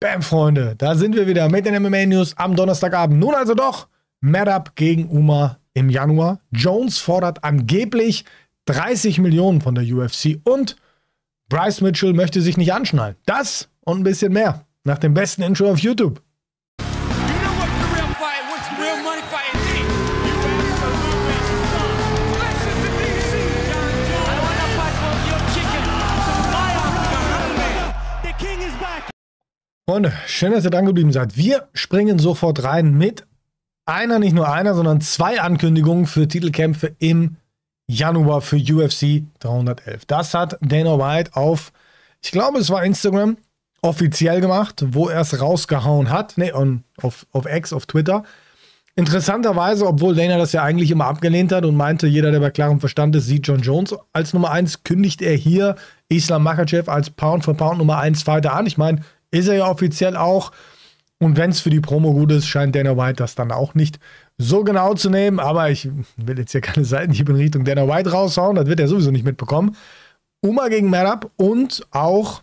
Bam, Freunde, da sind wir wieder mit den MMA News am Donnerstagabend. Nun also doch, Madab gegen Uma im Januar. Jones fordert angeblich 30 Millionen von der UFC und Bryce Mitchell möchte sich nicht anschnallen. Das und ein bisschen mehr nach dem besten Intro auf YouTube. Freunde, schön, dass ihr dran geblieben seid. Wir springen sofort rein mit einer, nicht nur einer, sondern zwei Ankündigungen für Titelkämpfe im Januar für UFC 311. Das hat Dana White auf, ich glaube, es war Instagram, offiziell gemacht, wo er es rausgehauen hat. Ne, auf, auf X, auf Twitter. Interessanterweise, obwohl Dana das ja eigentlich immer abgelehnt hat und meinte, jeder, der bei klarem Verstand ist, sieht John Jones als Nummer 1, kündigt er hier Islam Makachev als Pound-for-Pound Pound Nummer 1 Fighter an. Ich meine, ist er ja offiziell auch. Und wenn es für die Promo gut ist, scheint Dana White das dann auch nicht so genau zu nehmen. Aber ich will jetzt hier keine Seitenhiebe in Richtung Dana White raushauen. Das wird er sowieso nicht mitbekommen. Uma gegen Merab und auch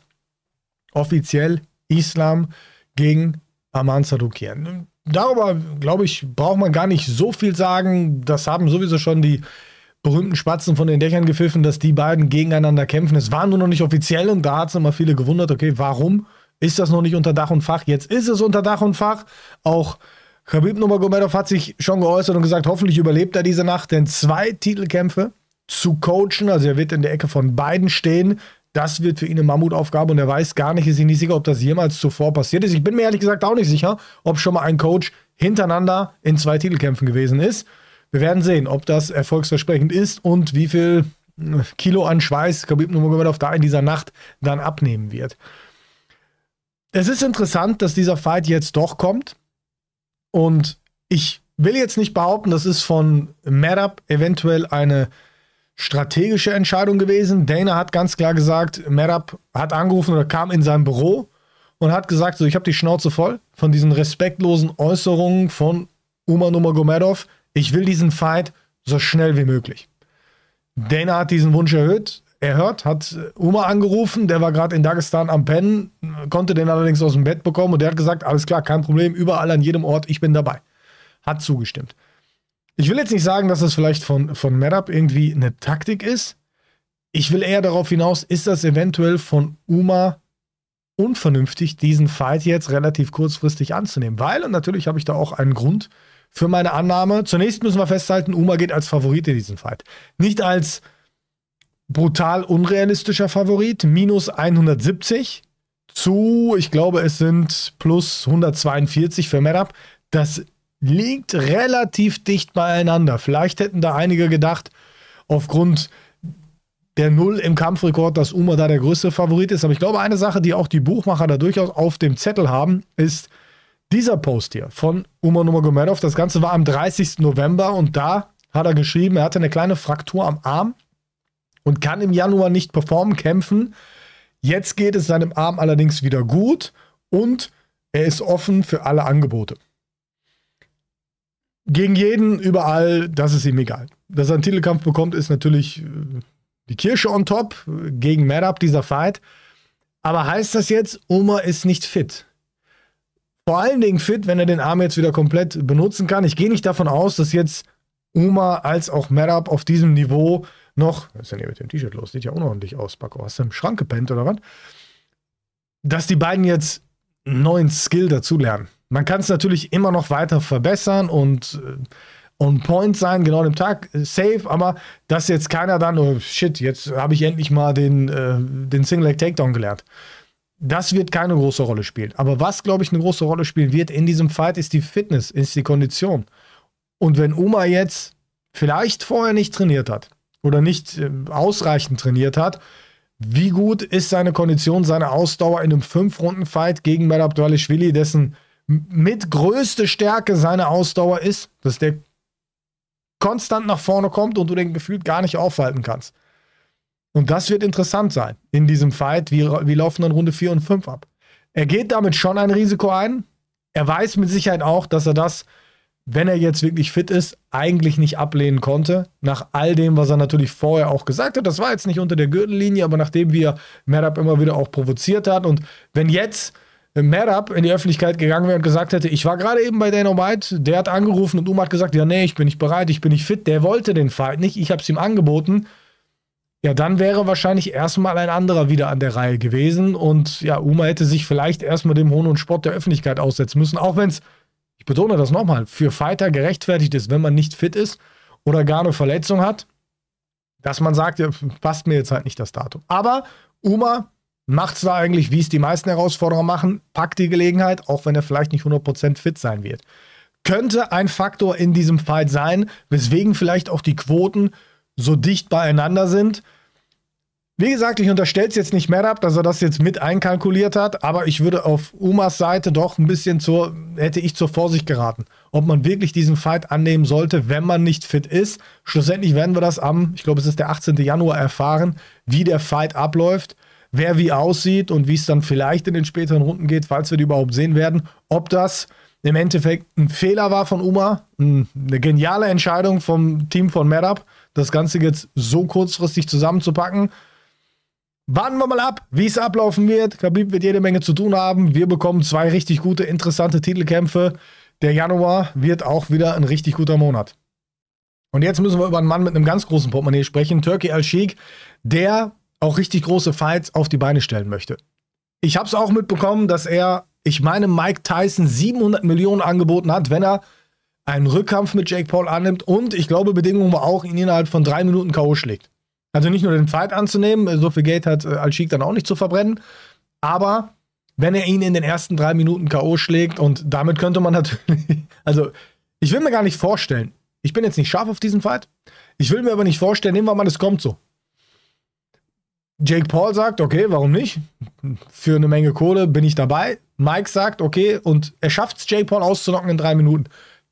offiziell Islam gegen Aman Sarukian. Darüber, glaube ich, braucht man gar nicht so viel sagen. Das haben sowieso schon die berühmten Spatzen von den Dächern gepfiffen, dass die beiden gegeneinander kämpfen. Es waren nur noch nicht offiziell und da hat es immer viele gewundert, okay, warum? ist das noch nicht unter Dach und Fach. Jetzt ist es unter Dach und Fach. Auch Khabib Nurmagomedov hat sich schon geäußert und gesagt, hoffentlich überlebt er diese Nacht, denn zwei Titelkämpfe zu coachen, also er wird in der Ecke von beiden stehen, das wird für ihn eine Mammutaufgabe und er weiß gar nicht, ist sich nicht sicher, ob das jemals zuvor passiert ist. Ich bin mir ehrlich gesagt auch nicht sicher, ob schon mal ein Coach hintereinander in zwei Titelkämpfen gewesen ist. Wir werden sehen, ob das erfolgsversprechend ist und wie viel äh, Kilo an Schweiß Khabib Nurmagomedov da in dieser Nacht dann abnehmen wird. Es ist interessant, dass dieser Fight jetzt doch kommt. Und ich will jetzt nicht behaupten, das ist von Madab eventuell eine strategische Entscheidung gewesen. Dana hat ganz klar gesagt, Madab hat angerufen oder kam in sein Büro und hat gesagt, so ich habe die Schnauze voll von diesen respektlosen Äußerungen von Uma Nurmagomedov. Ich will diesen Fight so schnell wie möglich. Dana hat diesen Wunsch erhöht erhört, hat Uma angerufen, der war gerade in Dagestan am Pennen, konnte den allerdings aus dem Bett bekommen und der hat gesagt, alles klar, kein Problem, überall an jedem Ort, ich bin dabei. Hat zugestimmt. Ich will jetzt nicht sagen, dass das vielleicht von, von Merab irgendwie eine Taktik ist. Ich will eher darauf hinaus, ist das eventuell von Uma unvernünftig, diesen Fight jetzt relativ kurzfristig anzunehmen? Weil, und natürlich habe ich da auch einen Grund für meine Annahme, zunächst müssen wir festhalten, Uma geht als Favorit in diesen Fight. Nicht als brutal unrealistischer Favorit, minus 170 zu, ich glaube, es sind plus 142 für Medab. Das liegt relativ dicht beieinander. Vielleicht hätten da einige gedacht, aufgrund der Null im Kampfrekord, dass Uma da der größte Favorit ist. Aber ich glaube, eine Sache, die auch die Buchmacher da durchaus auf dem Zettel haben, ist dieser Post hier von Uma Nurmagomedov. Das Ganze war am 30. November und da hat er geschrieben, er hatte eine kleine Fraktur am Arm und kann im Januar nicht performen, kämpfen. Jetzt geht es seinem Arm allerdings wieder gut und er ist offen für alle Angebote. Gegen jeden, überall, das ist ihm egal. Dass er einen Titelkampf bekommt, ist natürlich äh, die Kirsche on top äh, gegen Madab, dieser Fight. Aber heißt das jetzt, Omar ist nicht fit? Vor allen Dingen fit, wenn er den Arm jetzt wieder komplett benutzen kann. Ich gehe nicht davon aus, dass jetzt Omar als auch Madab auf diesem Niveau noch, was ist denn hier mit dem T-Shirt los? Sieht ja unordentlich aus, Paco. Hast du im Schrank gepennt oder was? Dass die beiden jetzt einen neuen Skill dazulernen. Man kann es natürlich immer noch weiter verbessern und äh, on point sein, genau dem Tag, äh, safe, aber dass jetzt keiner dann, oh shit, jetzt habe ich endlich mal den, äh, den Single-Leg Takedown gelernt. Das wird keine große Rolle spielen. Aber was, glaube ich, eine große Rolle spielen wird in diesem Fight, ist die Fitness, ist die Kondition. Und wenn Uma jetzt vielleicht vorher nicht trainiert hat, oder nicht äh, ausreichend trainiert hat. Wie gut ist seine Kondition, seine Ausdauer in einem Fünf-Runden-Fight gegen Merab Dwalishvili, dessen mit größte Stärke seine Ausdauer ist, dass der konstant nach vorne kommt und du den gefühlt gar nicht aufhalten kannst. Und das wird interessant sein in diesem Fight. Wie, wie laufen dann Runde 4 und 5 ab? Er geht damit schon ein Risiko ein. Er weiß mit Sicherheit auch, dass er das wenn er jetzt wirklich fit ist, eigentlich nicht ablehnen konnte. Nach all dem, was er natürlich vorher auch gesagt hat. Das war jetzt nicht unter der Gürtellinie, aber nachdem wir Merab immer wieder auch provoziert hat. Und wenn jetzt Merab in die Öffentlichkeit gegangen wäre und gesagt hätte, ich war gerade eben bei Dana White, der hat angerufen und Umar hat gesagt, ja, nee, ich bin nicht bereit, ich bin nicht fit, der wollte den Fight nicht, ich habe es ihm angeboten. Ja, dann wäre wahrscheinlich erstmal ein anderer wieder an der Reihe gewesen und ja, Umar hätte sich vielleicht erstmal dem Hohn und Spott der Öffentlichkeit aussetzen müssen, auch wenn es ich betone das nochmal, für Fighter gerechtfertigt ist, wenn man nicht fit ist oder gar eine Verletzung hat, dass man sagt, ja, passt mir jetzt halt nicht das Datum. Aber Uma macht zwar eigentlich, wie es die meisten Herausforderer machen, packt die Gelegenheit, auch wenn er vielleicht nicht 100% fit sein wird. Könnte ein Faktor in diesem Fight sein, weswegen vielleicht auch die Quoten so dicht beieinander sind. Wie gesagt, ich unterstelle es jetzt nicht mehr ab, dass er das jetzt mit einkalkuliert hat, aber ich würde auf Umas Seite doch ein bisschen zur, hätte ich zur Vorsicht geraten, ob man wirklich diesen Fight annehmen sollte, wenn man nicht fit ist. Schlussendlich werden wir das am, ich glaube, es ist der 18. Januar erfahren, wie der Fight abläuft, wer wie aussieht und wie es dann vielleicht in den späteren Runden geht, falls wir die überhaupt sehen werden, ob das im Endeffekt ein Fehler war von Uma, eine geniale Entscheidung vom Team von Merab, das Ganze jetzt so kurzfristig zusammenzupacken Warten wir mal ab, wie es ablaufen wird. Khabib wird jede Menge zu tun haben. Wir bekommen zwei richtig gute, interessante Titelkämpfe. Der Januar wird auch wieder ein richtig guter Monat. Und jetzt müssen wir über einen Mann mit einem ganz großen Portemonnaie sprechen, Turkey Al-Sheikh, der auch richtig große Fights auf die Beine stellen möchte. Ich habe es auch mitbekommen, dass er, ich meine, Mike Tyson 700 Millionen angeboten hat, wenn er einen Rückkampf mit Jake Paul annimmt und ich glaube, Bedingungen war auch, ihn innerhalb von drei Minuten K.O. schlägt. Also nicht nur den Fight anzunehmen, so viel Geld hat äh, Al-Sheik dann auch nicht zu verbrennen, aber wenn er ihn in den ersten drei Minuten K.O. schlägt und damit könnte man natürlich, also ich will mir gar nicht vorstellen, ich bin jetzt nicht scharf auf diesen Fight, ich will mir aber nicht vorstellen, nehmen wir mal, es kommt so. Jake Paul sagt, okay, warum nicht? Für eine Menge Kohle bin ich dabei. Mike sagt, okay, und er schafft es, Jake Paul auszunocken in drei Minuten.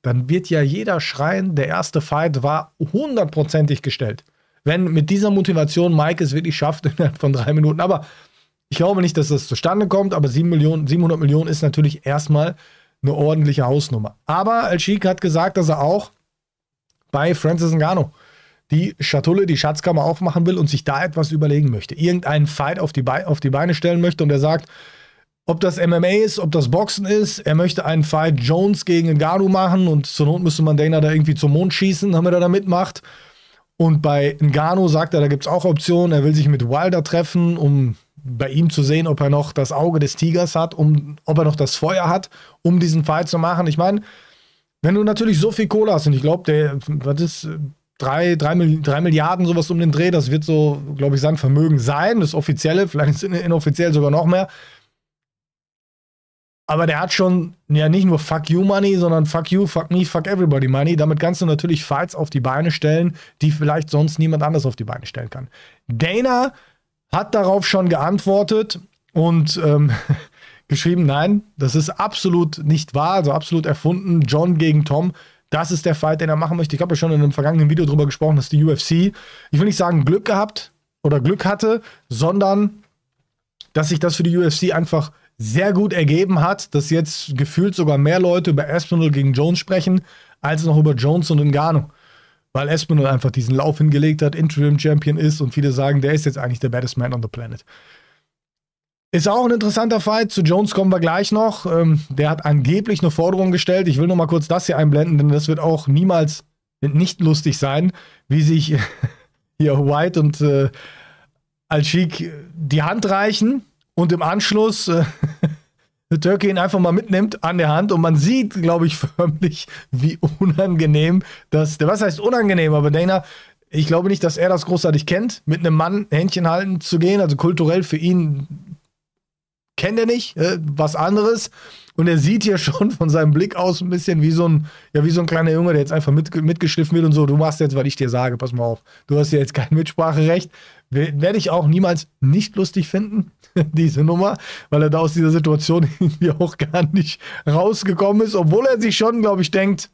Dann wird ja jeder schreien, der erste Fight war hundertprozentig gestellt wenn mit dieser Motivation Mike es wirklich schafft innerhalb von drei Minuten. Aber ich glaube nicht, dass das zustande kommt, aber 7 Millionen, 700 Millionen ist natürlich erstmal eine ordentliche Hausnummer. Aber Al-Sheik hat gesagt, dass er auch bei Francis Ngannou die Schatulle, die Schatzkammer aufmachen will und sich da etwas überlegen möchte. Irgendeinen Fight auf die, Be auf die Beine stellen möchte und er sagt, ob das MMA ist, ob das Boxen ist, er möchte einen Fight Jones gegen Ngannou machen und zur Not müsste man Dana da irgendwie zum Mond schießen, damit er da mitmacht. Und bei Ngano sagt er, da gibt es auch Optionen. Er will sich mit Wilder treffen, um bei ihm zu sehen, ob er noch das Auge des Tigers hat, um, ob er noch das Feuer hat, um diesen Fight zu machen. Ich meine, wenn du natürlich so viel Kohle hast, und ich glaube, der, was ist, drei, drei, drei Milliarden sowas um den Dreh, das wird so, glaube ich, sein Vermögen sein, das Offizielle, vielleicht inoffiziell sogar noch mehr. Aber der hat schon ja nicht nur Fuck You Money, sondern Fuck You, Fuck Me, Fuck Everybody Money. Damit kannst du natürlich Fights auf die Beine stellen, die vielleicht sonst niemand anders auf die Beine stellen kann. Dana hat darauf schon geantwortet und ähm, geschrieben, nein, das ist absolut nicht wahr, also absolut erfunden. John gegen Tom, das ist der Fight, den er machen möchte. Ich habe ja schon in einem vergangenen Video darüber gesprochen, dass die UFC, ich will nicht sagen Glück gehabt oder Glück hatte, sondern dass sich das für die UFC einfach sehr gut ergeben hat, dass jetzt gefühlt sogar mehr Leute über Espinel gegen Jones sprechen, als noch über Jones und Ngano. Weil Espinel einfach diesen Lauf hingelegt hat, Interim Champion ist und viele sagen, der ist jetzt eigentlich der baddest man on the planet. Ist auch ein interessanter Fight. Zu Jones kommen wir gleich noch. Ähm, der hat angeblich eine Forderung gestellt. Ich will nochmal kurz das hier einblenden, denn das wird auch niemals nicht lustig sein, wie sich hier White und äh, Al-Sheikh die Hand reichen und im Anschluss äh, Turkey ihn einfach mal mitnimmt an der Hand und man sieht, glaube ich, förmlich, wie unangenehm das, was heißt unangenehm, aber Dana, ich glaube nicht, dass er das großartig kennt, mit einem Mann Händchen halten zu gehen, also kulturell für ihn kennt er nicht, äh, was anderes. Und er sieht ja schon von seinem Blick aus ein bisschen wie so ein, ja, wie so ein kleiner Junge, der jetzt einfach mit, mitgeschliffen wird und so, du machst jetzt, was ich dir sage, pass mal auf. Du hast ja jetzt kein Mitspracherecht werde ich auch niemals nicht lustig finden, diese Nummer, weil er da aus dieser Situation irgendwie auch gar nicht rausgekommen ist, obwohl er sich schon, glaube ich, denkt,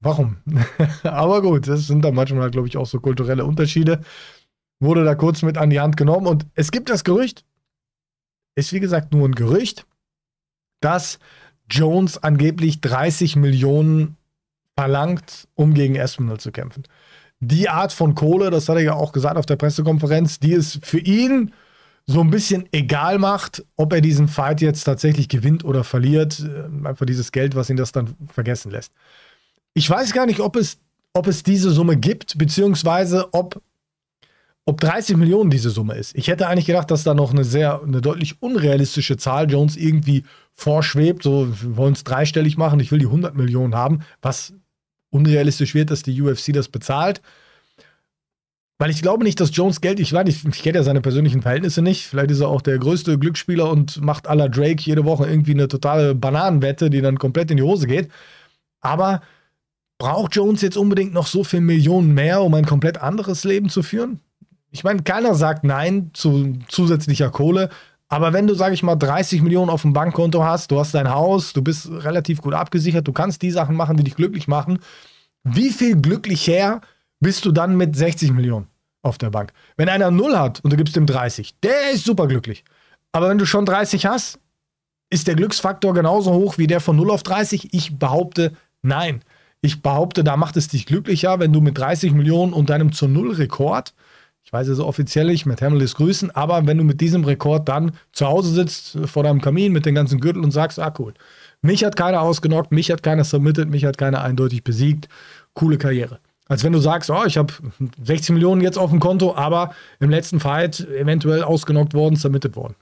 warum? Aber gut, das sind da manchmal, glaube ich, auch so kulturelle Unterschiede. Wurde da kurz mit an die Hand genommen und es gibt das Gerücht, ist wie gesagt nur ein Gerücht, dass Jones angeblich 30 Millionen verlangt, um gegen Espinal zu kämpfen die Art von Kohle, das hat er ja auch gesagt auf der Pressekonferenz, die es für ihn so ein bisschen egal macht, ob er diesen Fight jetzt tatsächlich gewinnt oder verliert. Äh, einfach dieses Geld, was ihn das dann vergessen lässt. Ich weiß gar nicht, ob es, ob es diese Summe gibt, beziehungsweise ob, ob 30 Millionen diese Summe ist. Ich hätte eigentlich gedacht, dass da noch eine sehr, eine deutlich unrealistische Zahl Jones irgendwie vorschwebt. So, wir wollen es dreistellig machen, ich will die 100 Millionen haben, was unrealistisch wird, dass die UFC das bezahlt. Weil ich glaube nicht, dass Jones Geld, ich weiß nicht, ich kenne ja seine persönlichen Verhältnisse nicht. Vielleicht ist er auch der größte Glücksspieler und macht à la Drake jede Woche irgendwie eine totale Bananenwette, die dann komplett in die Hose geht. Aber braucht Jones jetzt unbedingt noch so viel Millionen mehr, um ein komplett anderes Leben zu führen? Ich meine, keiner sagt Nein zu zusätzlicher Kohle, aber wenn du, sag ich mal, 30 Millionen auf dem Bankkonto hast, du hast dein Haus, du bist relativ gut abgesichert, du kannst die Sachen machen, die dich glücklich machen, wie viel glücklicher bist du dann mit 60 Millionen auf der Bank? Wenn einer 0 hat und du gibst ihm 30, der ist superglücklich. Aber wenn du schon 30 hast, ist der Glücksfaktor genauso hoch wie der von 0 auf 30? Ich behaupte, nein. Ich behaupte, da macht es dich glücklicher, wenn du mit 30 Millionen und deinem zu Null Rekord ich weiß es so offiziell nicht, mit Hamilton grüßen, aber wenn du mit diesem Rekord dann zu Hause sitzt äh, vor deinem Kamin mit den ganzen Gürteln und sagst, ah cool, mich hat keiner ausgenockt, mich hat keiner submitted, mich hat keiner eindeutig besiegt, coole Karriere. Als wenn du sagst, oh, ich habe 60 Millionen jetzt auf dem Konto, aber im letzten Fight eventuell ausgenockt worden, submitted worden.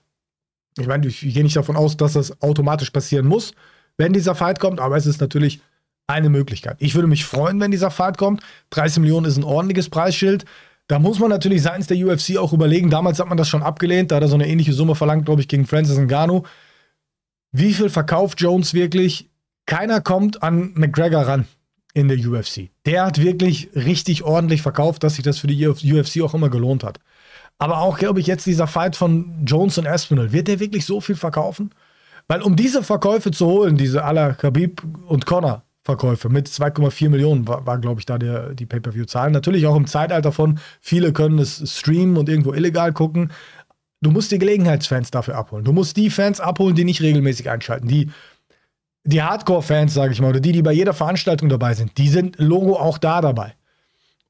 Ich meine, ich gehe nicht davon aus, dass das automatisch passieren muss, wenn dieser Fight kommt, aber es ist natürlich eine Möglichkeit. Ich würde mich freuen, wenn dieser Fight kommt. 30 Millionen ist ein ordentliches Preisschild. Da muss man natürlich seitens der UFC auch überlegen, damals hat man das schon abgelehnt, da hat er so eine ähnliche Summe verlangt, glaube ich, gegen Francis Ngannou. Wie viel verkauft Jones wirklich? Keiner kommt an McGregor ran in der UFC. Der hat wirklich richtig ordentlich verkauft, dass sich das für die UFC auch immer gelohnt hat. Aber auch, glaube ich, jetzt dieser Fight von Jones und Aspinall, wird der wirklich so viel verkaufen? Weil um diese Verkäufe zu holen, diese aller Khabib und Connor, Verkäufe mit 2,4 Millionen war, war glaube ich, da der, die Pay-per-view-Zahlen. Natürlich auch im Zeitalter von, viele können es streamen und irgendwo illegal gucken. Du musst die Gelegenheitsfans dafür abholen. Du musst die Fans abholen, die nicht regelmäßig einschalten. Die, die Hardcore-Fans, sage ich mal, oder die, die bei jeder Veranstaltung dabei sind, die sind Logo auch da dabei.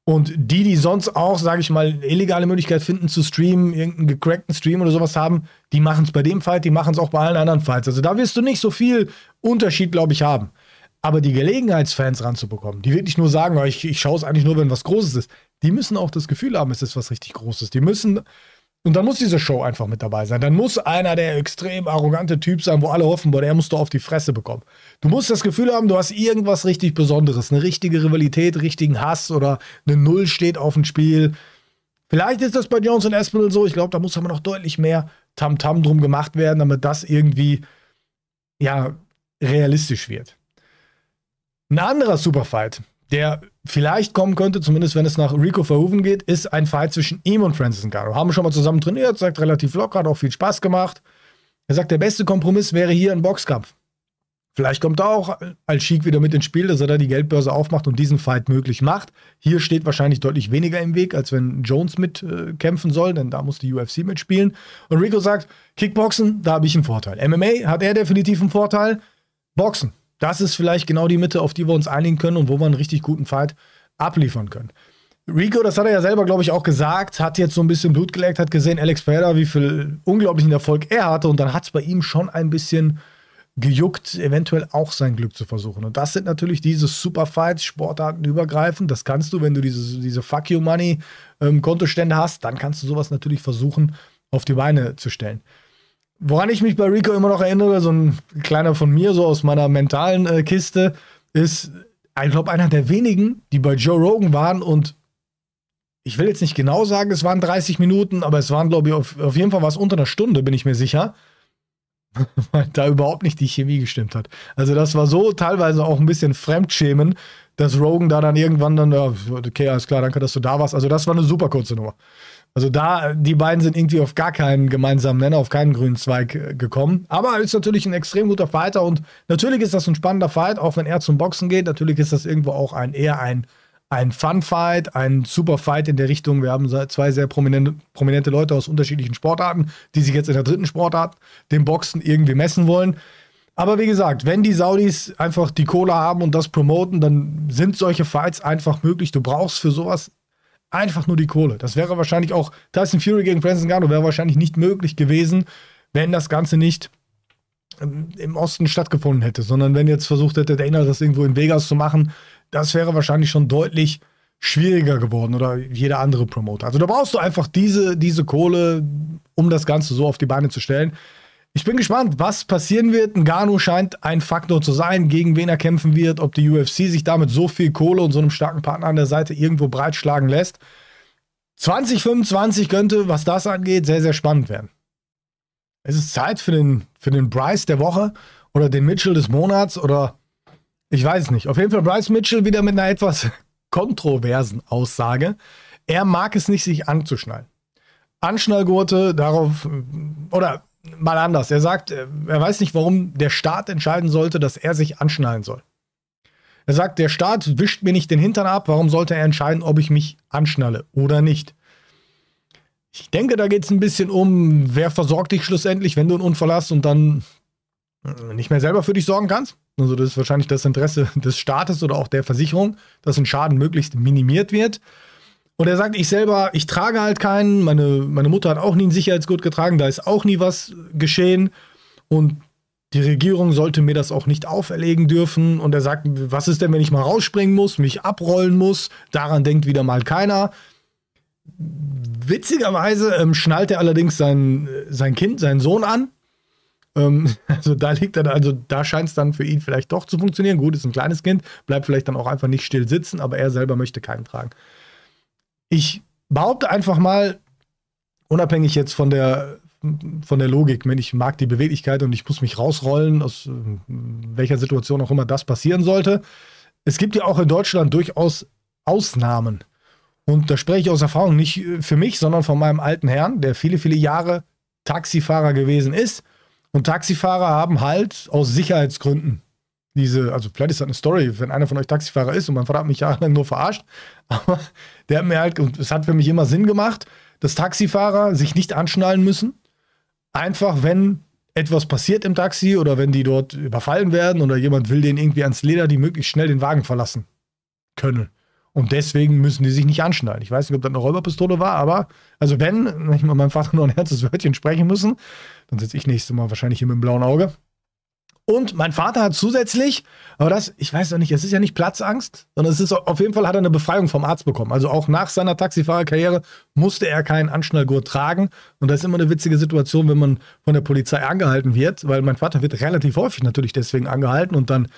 Und die, die sonst auch, sage ich mal, illegale Möglichkeit finden zu streamen, irgendeinen gecrackten Stream oder sowas haben, die machen es bei dem Fight, die machen es auch bei allen anderen Fights. Also da wirst du nicht so viel Unterschied, glaube ich, haben. Aber die Gelegenheitsfans ranzubekommen, die wirklich nur sagen, ich, ich schaue es eigentlich nur, wenn was Großes ist, die müssen auch das Gefühl haben, es ist was richtig Großes. Die müssen, und dann muss diese Show einfach mit dabei sein. Dann muss einer der extrem arrogante Typ sein, wo alle hoffen, boah, der muss doch auf die Fresse bekommen. Du musst das Gefühl haben, du hast irgendwas richtig Besonderes, eine richtige Rivalität, richtigen Hass oder eine Null steht auf dem Spiel. Vielleicht ist das bei Jones und Espinel so. Ich glaube, da muss aber noch deutlich mehr Tamtam -Tam drum gemacht werden, damit das irgendwie, ja, realistisch wird. Ein anderer Superfight, der vielleicht kommen könnte, zumindest wenn es nach Rico Verhoeven geht, ist ein Fight zwischen ihm und Francis Ngannou. Haben wir schon mal zusammen trainiert, sagt relativ locker, hat auch viel Spaß gemacht. Er sagt, der beste Kompromiss wäre hier ein Boxkampf. Vielleicht kommt er auch als Chic wieder mit ins Spiel, dass er da die Geldbörse aufmacht und diesen Fight möglich macht. Hier steht wahrscheinlich deutlich weniger im Weg, als wenn Jones mitkämpfen äh, soll, denn da muss die UFC mitspielen. Und Rico sagt, Kickboxen, da habe ich einen Vorteil. MMA hat er definitiv einen Vorteil. Boxen, das ist vielleicht genau die Mitte, auf die wir uns einigen können und wo wir einen richtig guten Fight abliefern können. Rico, das hat er ja selber, glaube ich, auch gesagt, hat jetzt so ein bisschen Blut geleckt, hat gesehen, Alex Pereira, wie viel unglaublichen Erfolg er hatte und dann hat es bei ihm schon ein bisschen gejuckt, eventuell auch sein Glück zu versuchen. Und das sind natürlich diese Superfights, Sportarten übergreifend. Das kannst du, wenn du diese, diese Fuck You Money ähm, Kontostände hast, dann kannst du sowas natürlich versuchen, auf die Beine zu stellen. Woran ich mich bei Rico immer noch erinnere, so ein kleiner von mir, so aus meiner mentalen äh, Kiste, ist, ich glaube, einer der wenigen, die bei Joe Rogan waren und ich will jetzt nicht genau sagen, es waren 30 Minuten, aber es waren, glaube ich, auf, auf jeden Fall was unter einer Stunde, bin ich mir sicher, weil da überhaupt nicht die Chemie gestimmt hat. Also das war so teilweise auch ein bisschen Fremdschämen, dass Rogan da dann irgendwann dann, ja, okay, alles klar, danke, dass du da warst. Also das war eine super kurze Nummer. Also da, die beiden sind irgendwie auf gar keinen gemeinsamen Nenner, auf keinen grünen Zweig äh, gekommen. Aber er ist natürlich ein extrem guter Fighter und natürlich ist das ein spannender Fight, auch wenn er zum Boxen geht. Natürlich ist das irgendwo auch ein eher ein, ein Fun-Fight, ein Super-Fight in der Richtung. Wir haben zwei sehr prominente, prominente Leute aus unterschiedlichen Sportarten, die sich jetzt in der dritten Sportart, dem Boxen, irgendwie messen wollen. Aber wie gesagt, wenn die Saudis einfach die Kohle haben und das promoten, dann sind solche Fights einfach möglich. Du brauchst für sowas Einfach nur die Kohle. Das wäre wahrscheinlich auch, Tyson Fury gegen Francis Ngannou wäre wahrscheinlich nicht möglich gewesen, wenn das Ganze nicht ähm, im Osten stattgefunden hätte, sondern wenn jetzt versucht hätte, der Inhalt das irgendwo in Vegas zu machen, das wäre wahrscheinlich schon deutlich schwieriger geworden oder jeder andere Promoter. Also da brauchst du einfach diese, diese Kohle, um das Ganze so auf die Beine zu stellen. Ich bin gespannt, was passieren wird. Ngannou scheint ein Faktor zu sein, gegen wen er kämpfen wird, ob die UFC sich damit so viel Kohle und so einem starken Partner an der Seite irgendwo breitschlagen lässt. 2025 könnte, was das angeht, sehr, sehr spannend werden. Es ist Zeit für den, für den Bryce der Woche oder den Mitchell des Monats oder ich weiß es nicht. Auf jeden Fall Bryce Mitchell wieder mit einer etwas kontroversen Aussage. Er mag es nicht, sich anzuschnallen. Anschnallgurte, darauf oder mal anders. Er sagt, äh, er weiß nicht, warum der Staat entscheiden sollte, dass er sich anschnallen soll. Er sagt, der Staat wischt mir nicht den Hintern ab, warum sollte er entscheiden, ob ich mich anschnalle oder nicht? Ich denke, da geht es ein bisschen um, wer versorgt dich schlussendlich, wenn du einen Unfall hast und dann äh, nicht mehr selber für dich sorgen kannst. Also das ist wahrscheinlich das Interesse des Staates oder auch der Versicherung, dass ein Schaden möglichst minimiert wird. Und er sagt, ich selber, ich trage halt keinen. Meine, meine Mutter hat auch nie einen Sicherheitsgurt getragen. Da ist auch nie was geschehen. Und die Regierung sollte mir das auch nicht auferlegen dürfen. Und er sagt, was ist denn, wenn ich mal rausspringen muss, mich abrollen muss? Daran denkt wieder mal keiner. Witzigerweise ähm, schnallt er allerdings sein, sein Kind, seinen Sohn an. Ähm, also da liegt dann, also da scheint es dann für ihn vielleicht doch zu funktionieren. Gut, ist ein kleines Kind, bleibt vielleicht dann auch einfach nicht still sitzen, aber er selber möchte keinen tragen ich behaupte einfach mal, unabhängig jetzt von der, von der Logik, ich mag die Beweglichkeit und ich muss mich rausrollen, aus äh, welcher Situation auch immer das passieren sollte. Es gibt ja auch in Deutschland durchaus Ausnahmen. Und da spreche ich aus Erfahrung nicht äh, für mich, sondern von meinem alten Herrn, der viele, viele Jahre Taxifahrer gewesen ist. Und Taxifahrer haben halt aus Sicherheitsgründen diese, also vielleicht ist das eine Story, wenn einer von euch Taxifahrer ist und mein Vater hat mich jahrelang nur verarscht, aber der hat mir halt, und es hat für mich immer Sinn gemacht, dass Taxifahrer sich nicht anschnallen müssen. Einfach, wenn etwas passiert im Taxi oder wenn die dort überfallen werden oder jemand will denen irgendwie ans Leder, die möglichst schnell den Wagen verlassen können. Und deswegen müssen die sich nicht anschnallen. Ich weiß nicht, ob das eine Räuberpistole war, aber also wenn, wenn ich mal meinem Vater nur ein herzes Wörtchen sprechen müssen, dann sitze ich nächstes Mal wahrscheinlich hier mit dem blauen Auge. Und mein Vater hat zusätzlich, aber das, ich weiß noch nicht, es ist ja nicht Platzangst, sondern es ist auf jeden Fall hat er eine Befreiung vom Arzt bekommen. Also auch nach seiner Taxifahrerkarriere musste er keinen Anschnallgurt tragen. Und das ist immer eine witzige Situation, wenn man von der Polizei angehalten wird, weil mein Vater wird relativ häufig natürlich deswegen angehalten und dann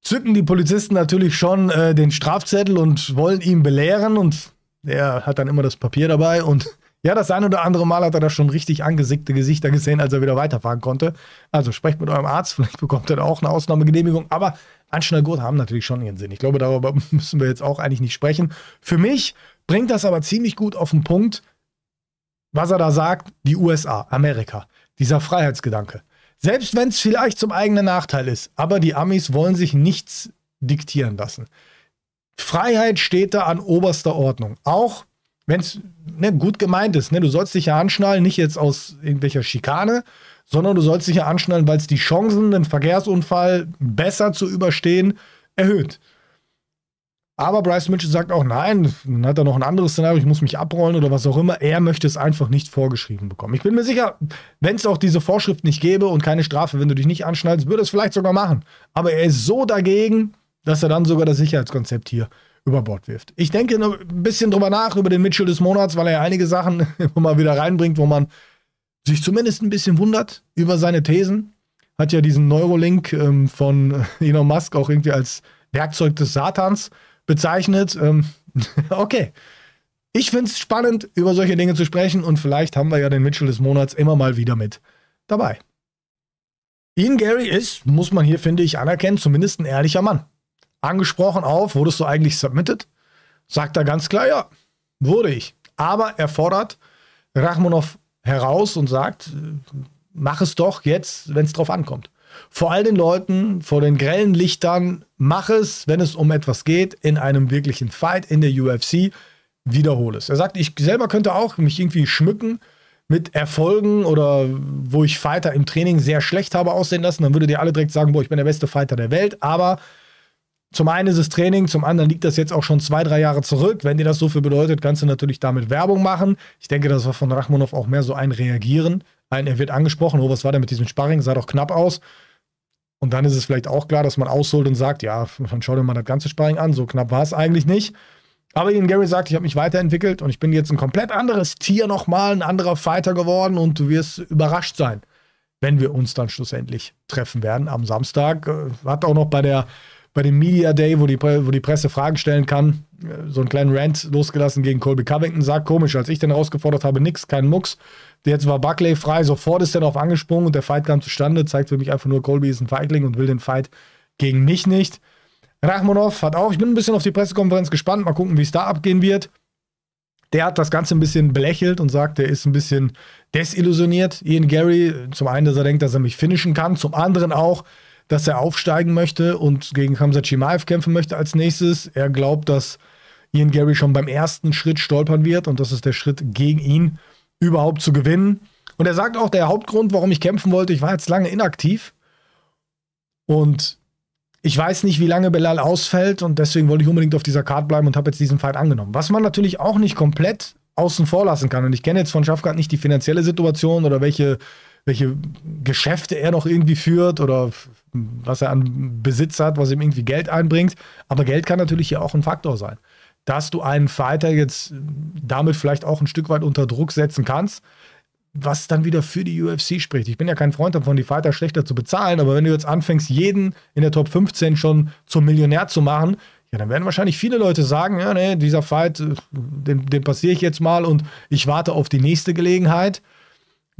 zücken die Polizisten natürlich schon äh, den Strafzettel und wollen ihn belehren und er hat dann immer das Papier dabei und ja, das ein oder andere Mal hat er da schon richtig angesickte Gesichter gesehen, als er wieder weiterfahren konnte. Also sprecht mit eurem Arzt, vielleicht bekommt er da auch eine Ausnahmegenehmigung. Aber Anschnallgurte haben natürlich schon ihren Sinn. Ich glaube, darüber müssen wir jetzt auch eigentlich nicht sprechen. Für mich bringt das aber ziemlich gut auf den Punkt, was er da sagt, die USA, Amerika, dieser Freiheitsgedanke. Selbst wenn es vielleicht zum eigenen Nachteil ist, aber die Amis wollen sich nichts diktieren lassen. Freiheit steht da an oberster Ordnung. Auch wenn es ne, gut gemeint ist, ne, du sollst dich ja anschnallen, nicht jetzt aus irgendwelcher Schikane, sondern du sollst dich ja anschnallen, weil es die Chancen, einen Verkehrsunfall besser zu überstehen, erhöht. Aber Bryce Mitchell sagt auch, nein, dann hat er noch ein anderes Szenario, ich muss mich abrollen oder was auch immer. Er möchte es einfach nicht vorgeschrieben bekommen. Ich bin mir sicher, wenn es auch diese Vorschrift nicht gäbe und keine Strafe, wenn du dich nicht anschnallst, würde es vielleicht sogar machen. Aber er ist so dagegen, dass er dann sogar das Sicherheitskonzept hier äh, über Bord wirft. Ich denke ein bisschen drüber nach über den Mitchell des Monats, weil er ja einige Sachen immer mal wieder reinbringt, wo man sich zumindest ein bisschen wundert über seine Thesen. Hat ja diesen Neurolink ähm, von Elon Musk auch irgendwie als Werkzeug des Satans bezeichnet. Ähm, okay. Ich finde es spannend, über solche Dinge zu sprechen und vielleicht haben wir ja den Mitchell des Monats immer mal wieder mit dabei. Ian Gary ist, muss man hier, finde ich, anerkennen, zumindest ein ehrlicher Mann angesprochen auf, wurdest du eigentlich submitted? Sagt er ganz klar, ja, wurde ich. Aber er fordert Rachmanov heraus und sagt, mach es doch jetzt, wenn es drauf ankommt. Vor all den Leuten, vor den grellen Lichtern, mach es, wenn es um etwas geht, in einem wirklichen Fight in der UFC, wiederhole es. Er sagt, ich selber könnte auch mich irgendwie schmücken mit Erfolgen oder wo ich Fighter im Training sehr schlecht habe aussehen lassen, dann würdet ihr alle direkt sagen, boah, ich bin der beste Fighter der Welt, aber zum einen ist es Training, zum anderen liegt das jetzt auch schon zwei, drei Jahre zurück. Wenn dir das so viel bedeutet, kannst du natürlich damit Werbung machen. Ich denke, das war von Rachmanov auch mehr so ein Reagieren. Ein, er wird angesprochen, oh, was war denn mit diesem Sparring? Sah doch knapp aus. Und dann ist es vielleicht auch klar, dass man ausholt und sagt, ja, dann schau dir mal das ganze Sparring an, so knapp war es eigentlich nicht. Aber Ian Gary sagt, ich habe mich weiterentwickelt und ich bin jetzt ein komplett anderes Tier nochmal, ein anderer Fighter geworden und du wirst überrascht sein, wenn wir uns dann schlussendlich treffen werden am Samstag. Äh, hat auch noch bei der bei dem Media Day, wo die, wo die Presse Fragen stellen kann, so einen kleinen Rant losgelassen gegen Colby Covington. Sagt komisch, als ich den rausgefordert habe, nix, kein Mucks. Jetzt war Buckley frei, sofort ist er darauf angesprungen und der Fight kam zustande. Zeigt für mich einfach nur, Colby ist ein Feigling und will den Fight gegen mich nicht. Rachmanov hat auch, ich bin ein bisschen auf die Pressekonferenz gespannt, mal gucken, wie es da abgehen wird. Der hat das Ganze ein bisschen belächelt und sagt, er ist ein bisschen desillusioniert. Ian Gary, zum einen, dass er denkt, dass er mich finishen kann, zum anderen auch, dass er aufsteigen möchte und gegen Hamza Chimaev kämpfen möchte als nächstes. Er glaubt, dass Ian Gary schon beim ersten Schritt stolpern wird und das ist der Schritt gegen ihn überhaupt zu gewinnen. Und er sagt auch, der Hauptgrund, warum ich kämpfen wollte, ich war jetzt lange inaktiv und ich weiß nicht, wie lange Belal ausfällt und deswegen wollte ich unbedingt auf dieser Karte bleiben und habe jetzt diesen Fight angenommen. Was man natürlich auch nicht komplett außen vor lassen kann und ich kenne jetzt von Schafgart nicht die finanzielle Situation oder welche welche Geschäfte er noch irgendwie führt oder was er an Besitz hat, was ihm irgendwie Geld einbringt. Aber Geld kann natürlich hier auch ein Faktor sein. Dass du einen Fighter jetzt damit vielleicht auch ein Stück weit unter Druck setzen kannst, was dann wieder für die UFC spricht. Ich bin ja kein Freund davon, die Fighter schlechter zu bezahlen, aber wenn du jetzt anfängst, jeden in der Top 15 schon zum Millionär zu machen, ja, dann werden wahrscheinlich viele Leute sagen, ja, nee, dieser Fight, äh, den, den passiere ich jetzt mal und ich warte auf die nächste Gelegenheit.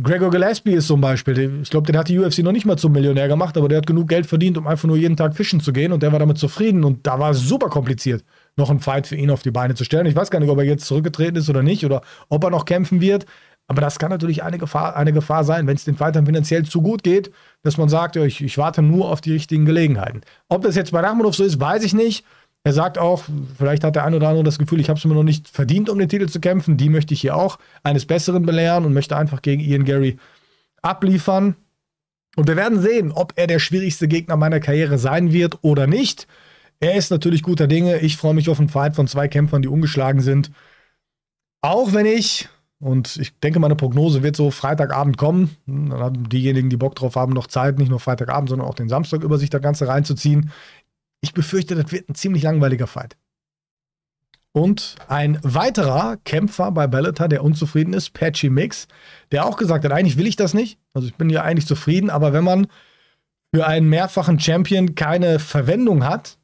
Gregor Gillespie ist zum Beispiel, ich glaube, den hat die UFC noch nicht mal zum Millionär gemacht, aber der hat genug Geld verdient, um einfach nur jeden Tag fischen zu gehen und der war damit zufrieden und da war es super kompliziert, noch einen Fight für ihn auf die Beine zu stellen. Ich weiß gar nicht, ob er jetzt zurückgetreten ist oder nicht oder ob er noch kämpfen wird, aber das kann natürlich eine Gefahr, eine Gefahr sein, wenn es den Fightern finanziell zu gut geht, dass man sagt, ja, ich, ich warte nur auf die richtigen Gelegenheiten. Ob das jetzt bei Nachmodov so ist, weiß ich nicht. Er sagt auch, vielleicht hat der ein oder andere das Gefühl, ich habe es mir noch nicht verdient, um den Titel zu kämpfen. Die möchte ich hier auch eines Besseren belehren und möchte einfach gegen Ian Gary abliefern. Und wir werden sehen, ob er der schwierigste Gegner meiner Karriere sein wird oder nicht. Er ist natürlich guter Dinge. Ich freue mich auf einen Fight von zwei Kämpfern, die ungeschlagen sind. Auch wenn ich, und ich denke, meine Prognose wird so Freitagabend kommen. Dann haben diejenigen, die Bock drauf haben, noch Zeit, nicht nur Freitagabend, sondern auch den Samstag über sich das Ganze reinzuziehen. Ich befürchte, das wird ein ziemlich langweiliger Fight. Und ein weiterer Kämpfer bei Bellator, der unzufrieden ist, Patchy Mix, der auch gesagt hat, eigentlich will ich das nicht. Also ich bin ja eigentlich zufrieden, aber wenn man für einen mehrfachen Champion keine Verwendung hat,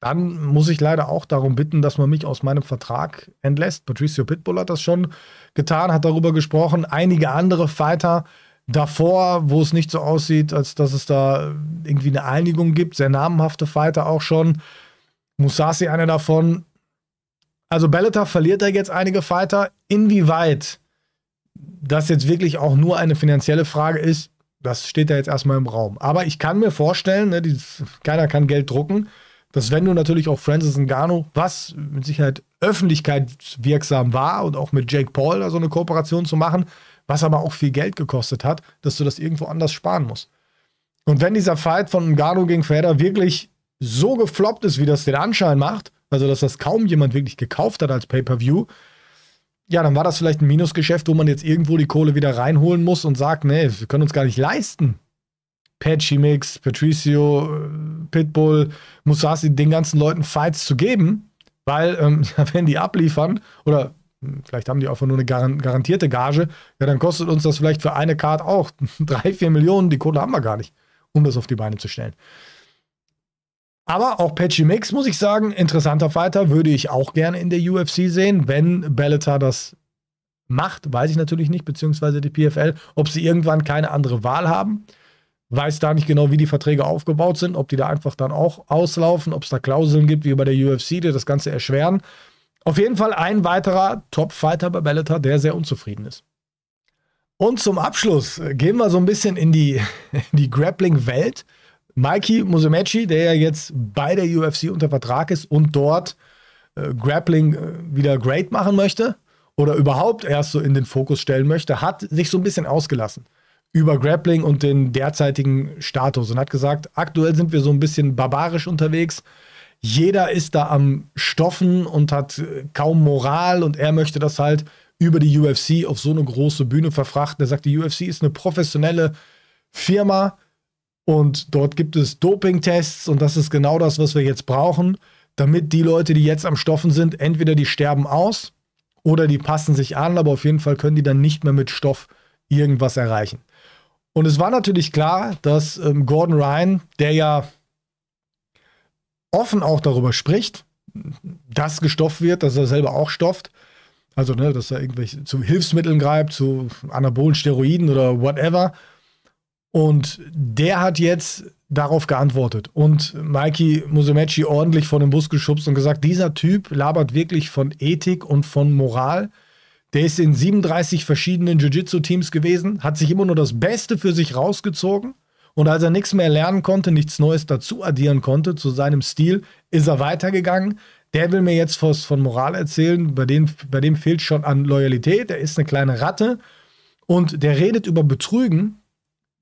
dann muss ich leider auch darum bitten, dass man mich aus meinem Vertrag entlässt. Patricio Pitbull hat das schon getan, hat darüber gesprochen. Einige andere Fighter äh, davor, wo es nicht so aussieht, als dass es da irgendwie eine Einigung gibt. Sehr namhafte Fighter auch schon. Musasi einer davon. Also Bellator verliert da jetzt einige Fighter. Inwieweit das jetzt wirklich auch nur eine finanzielle Frage ist, das steht da jetzt erstmal im Raum. Aber ich kann mir vorstellen, ne, die, keiner kann Geld drucken, dass wenn du natürlich auch Francis Ngannou, was mit Sicherheit öffentlichkeitswirksam war und auch mit Jake Paul da so eine Kooperation zu machen, was aber auch viel Geld gekostet hat, dass du das irgendwo anders sparen musst. Und wenn dieser Fight von Ngannou gegen Ferrer wirklich so gefloppt ist, wie das den Anschein macht, also dass das kaum jemand wirklich gekauft hat als Pay-Per-View, ja, dann war das vielleicht ein Minusgeschäft, wo man jetzt irgendwo die Kohle wieder reinholen muss und sagt, nee, wir können uns gar nicht leisten. Patchy Mix, Patricio, äh, Pitbull, Musasi, den ganzen Leuten Fights zu geben, weil ähm, wenn die abliefern oder vielleicht haben die einfach nur eine garantierte Gage, ja, dann kostet uns das vielleicht für eine Card auch drei, vier Millionen. Die Kohle haben wir gar nicht, um das auf die Beine zu stellen. Aber auch Patchy Mix, muss ich sagen, interessanter Fighter würde ich auch gerne in der UFC sehen. Wenn Bellator das macht, weiß ich natürlich nicht, beziehungsweise die PFL, ob sie irgendwann keine andere Wahl haben. Weiß da nicht genau, wie die Verträge aufgebaut sind, ob die da einfach dann auch auslaufen, ob es da Klauseln gibt, wie bei der UFC, die das Ganze erschweren. Auf jeden Fall ein weiterer Top-Fighter bei Bellator, der sehr unzufrieden ist. Und zum Abschluss äh, gehen wir so ein bisschen in die, die Grappling-Welt. Mikey Musumeci, der ja jetzt bei der UFC unter Vertrag ist und dort äh, Grappling äh, wieder great machen möchte oder überhaupt erst so in den Fokus stellen möchte, hat sich so ein bisschen ausgelassen über Grappling und den derzeitigen Status und hat gesagt, aktuell sind wir so ein bisschen barbarisch unterwegs jeder ist da am Stoffen und hat äh, kaum Moral und er möchte das halt über die UFC auf so eine große Bühne verfrachten. Er sagt, die UFC ist eine professionelle Firma und dort gibt es Dopingtests und das ist genau das, was wir jetzt brauchen, damit die Leute, die jetzt am Stoffen sind, entweder die sterben aus oder die passen sich an, aber auf jeden Fall können die dann nicht mehr mit Stoff irgendwas erreichen. Und es war natürlich klar, dass ähm, Gordon Ryan, der ja offen auch darüber spricht, dass gestofft wird, dass er selber auch stofft. Also, ne, dass er irgendwelche zu Hilfsmitteln greift, zu Anabolen, Steroiden oder whatever. Und der hat jetzt darauf geantwortet und Mikey Musumeci ordentlich vor den Bus geschubst und gesagt, dieser Typ labert wirklich von Ethik und von Moral. Der ist in 37 verschiedenen Jiu-Jitsu-Teams gewesen, hat sich immer nur das Beste für sich rausgezogen und als er nichts mehr lernen konnte, nichts Neues dazu addieren konnte zu seinem Stil, ist er weitergegangen. Der will mir jetzt von Moral erzählen, bei dem, bei dem fehlt schon an Loyalität. Er ist eine kleine Ratte und der redet über Betrügen.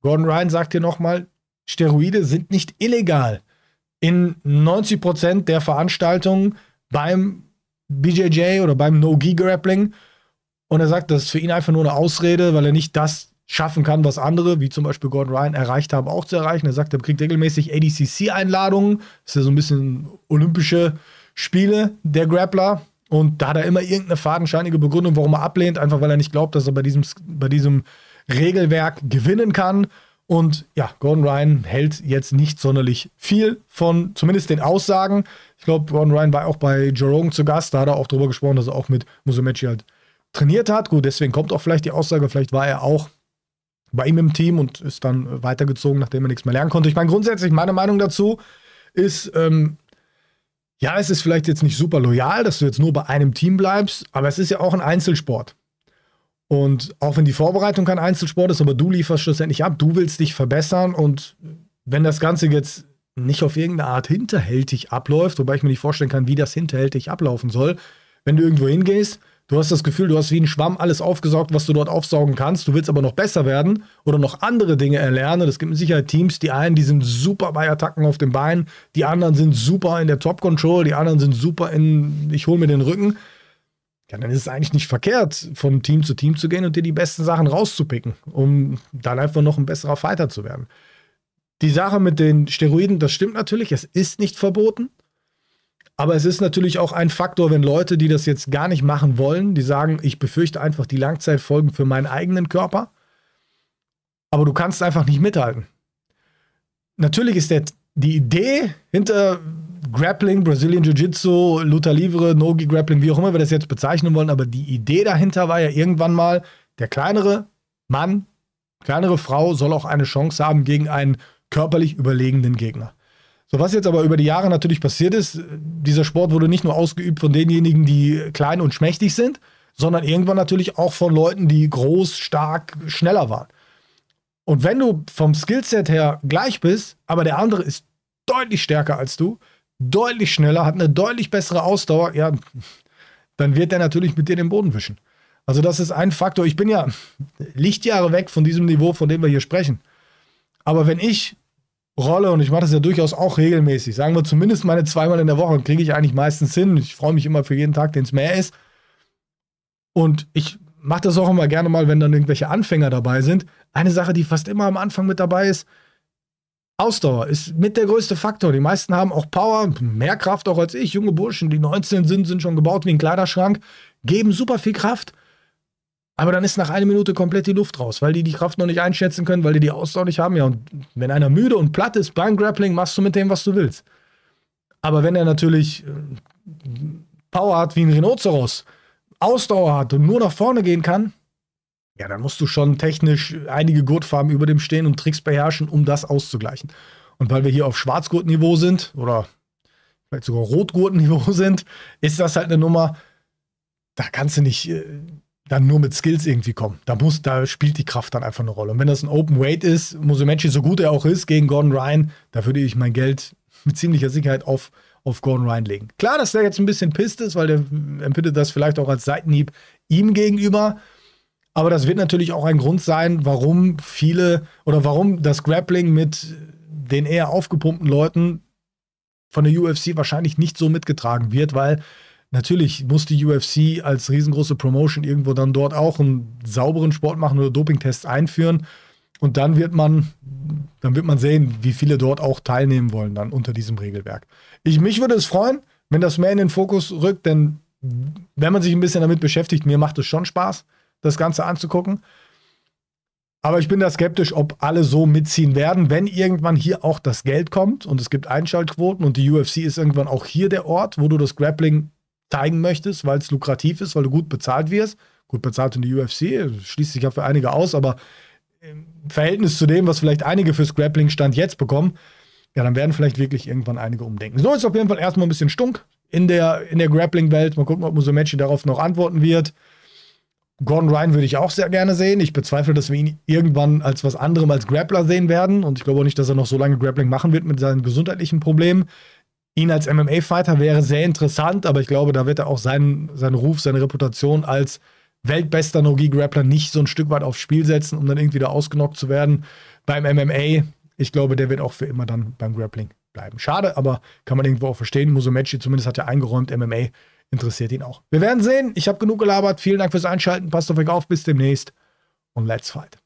Gordon Ryan sagt hier nochmal, Steroide sind nicht illegal. In 90% Prozent der Veranstaltungen beim BJJ oder beim No-Gi-Grappling. Und er sagt, das ist für ihn einfach nur eine Ausrede, weil er nicht das schaffen kann, was andere, wie zum Beispiel Gordon Ryan, erreicht haben, auch zu erreichen. Er sagt, er kriegt regelmäßig ADCC-Einladungen. Das ist ja so ein bisschen olympische Spiele, der Grappler. Und da hat er immer irgendeine fadenscheinige Begründung, warum er ablehnt, einfach weil er nicht glaubt, dass er bei diesem, bei diesem Regelwerk gewinnen kann. Und ja, Gordon Ryan hält jetzt nicht sonderlich viel von zumindest den Aussagen. Ich glaube, Gordon Ryan war auch bei Jerome zu Gast, da hat er auch drüber gesprochen, dass er auch mit Musumeci halt trainiert hat. Gut, deswegen kommt auch vielleicht die Aussage, vielleicht war er auch bei ihm im Team und ist dann weitergezogen, nachdem er nichts mehr lernen konnte. Ich meine, grundsätzlich meine Meinung dazu ist, ähm, ja, es ist vielleicht jetzt nicht super loyal, dass du jetzt nur bei einem Team bleibst, aber es ist ja auch ein Einzelsport. Und auch wenn die Vorbereitung kein Einzelsport ist, aber du lieferst schlussendlich ab, du willst dich verbessern und wenn das Ganze jetzt nicht auf irgendeine Art hinterhältig abläuft, wobei ich mir nicht vorstellen kann, wie das hinterhältig ablaufen soll, wenn du irgendwo hingehst Du hast das Gefühl, du hast wie ein Schwamm alles aufgesaugt, was du dort aufsaugen kannst. Du willst aber noch besser werden oder noch andere Dinge erlernen. Es gibt mit Sicherheit Teams, die einen, die sind super bei Attacken auf dem Bein, die anderen sind super in der Top Control, die anderen sind super in, ich hole mir den Rücken. Ja, dann ist es eigentlich nicht verkehrt, von Team zu Team zu gehen und dir die besten Sachen rauszupicken, um dann einfach noch ein besserer Fighter zu werden. Die Sache mit den Steroiden, das stimmt natürlich, es ist nicht verboten. Aber es ist natürlich auch ein Faktor, wenn Leute, die das jetzt gar nicht machen wollen, die sagen, ich befürchte einfach die Langzeitfolgen für meinen eigenen Körper, aber du kannst einfach nicht mithalten. Natürlich ist der, die Idee hinter Grappling, Brazilian Jiu-Jitsu, Luther Livre, Nogi Grappling, wie auch immer wir das jetzt bezeichnen wollen, aber die Idee dahinter war ja irgendwann mal, der kleinere Mann, kleinere Frau soll auch eine Chance haben gegen einen körperlich überlegenen Gegner. So, was jetzt aber über die Jahre natürlich passiert ist, dieser Sport wurde nicht nur ausgeübt von denjenigen, die klein und schmächtig sind, sondern irgendwann natürlich auch von Leuten, die groß, stark, schneller waren. Und wenn du vom Skillset her gleich bist, aber der andere ist deutlich stärker als du, deutlich schneller, hat eine deutlich bessere Ausdauer, ja, dann wird der natürlich mit dir den Boden wischen. Also das ist ein Faktor. Ich bin ja Lichtjahre weg von diesem Niveau, von dem wir hier sprechen. Aber wenn ich Rolle und ich mache das ja durchaus auch regelmäßig. Sagen wir zumindest meine zweimal in der Woche kriege ich eigentlich meistens hin. Ich freue mich immer für jeden Tag, den es mehr ist. Und ich mache das auch immer gerne mal, wenn dann irgendwelche Anfänger dabei sind. Eine Sache, die fast immer am Anfang mit dabei ist, Ausdauer ist mit der größte Faktor. Die meisten haben auch Power, mehr Kraft auch als ich. Junge Burschen, die 19 sind, sind schon gebaut wie ein Kleiderschrank, geben super viel Kraft. Aber dann ist nach einer Minute komplett die Luft raus, weil die die Kraft noch nicht einschätzen können, weil die die Ausdauer nicht haben. Ja, und wenn einer müde und platt ist beim Grappling, machst du mit dem, was du willst. Aber wenn er natürlich äh, Power hat wie ein Rhinoceros, Ausdauer hat und nur nach vorne gehen kann, ja, dann musst du schon technisch einige Gurtfarben über dem stehen und Tricks beherrschen, um das auszugleichen. Und weil wir hier auf Schwarzgurtniveau sind oder vielleicht sogar Rotgurtniveau sind, ist das halt eine Nummer, da kannst du nicht äh, dann nur mit Skills irgendwie kommen. Da muss, da spielt die Kraft dann einfach eine Rolle. Und wenn das ein Open Weight ist, Musumeci, so gut er auch ist, gegen Gordon Ryan, da würde ich mein Geld mit ziemlicher Sicherheit auf, auf Gordon Ryan legen. Klar, dass der jetzt ein bisschen pisst ist, weil der empfindet das vielleicht auch als Seitenhieb ihm gegenüber. Aber das wird natürlich auch ein Grund sein, warum viele oder warum das Grappling mit den eher aufgepumpten Leuten von der UFC wahrscheinlich nicht so mitgetragen wird, weil natürlich muss die UFC als riesengroße Promotion irgendwo dann dort auch einen sauberen Sport machen oder Dopingtests einführen. Und dann wird man, dann wird man sehen, wie viele dort auch teilnehmen wollen dann unter diesem Regelwerk. Ich, mich würde es freuen, wenn das mehr in den Fokus rückt, denn wenn man sich ein bisschen damit beschäftigt, mir macht es schon Spaß, das Ganze anzugucken. Aber ich bin da skeptisch, ob alle so mitziehen werden, wenn irgendwann hier auch das Geld kommt und es gibt Einschaltquoten und die UFC ist irgendwann auch hier der Ort, wo du das Grappling zeigen möchtest, weil es lukrativ ist, weil du gut bezahlt wirst. Gut bezahlt in die UFC, schließt sich ja für einige aus, aber ähm, im Verhältnis zu dem, was vielleicht einige fürs Grappling-Stand jetzt bekommen, ja, dann werden vielleicht wirklich irgendwann einige umdenken. So ist auf jeden Fall erstmal ein bisschen stunk in der, in der Grappling-Welt. Mal gucken, ob Musumeci darauf noch antworten wird. Gordon Ryan würde ich auch sehr gerne sehen. Ich bezweifle, dass wir ihn irgendwann als was anderem als Grappler sehen werden. Und ich glaube auch nicht, dass er noch so lange Grappling machen wird mit seinen gesundheitlichen Problemen ihn als MMA-Fighter wäre sehr interessant, aber ich glaube, da wird er auch seinen, seinen Ruf, seine Reputation als weltbester Nogi-Grappler nicht so ein Stück weit aufs Spiel setzen, um dann irgendwie da ausgenockt zu werden. Beim MMA, ich glaube, der wird auch für immer dann beim Grappling bleiben. Schade, aber kann man irgendwo auch verstehen. Musumeci zumindest hat ja eingeräumt, MMA interessiert ihn auch. Wir werden sehen. Ich habe genug gelabert. Vielen Dank fürs Einschalten. Passt auf euch auf. Bis demnächst und let's fight.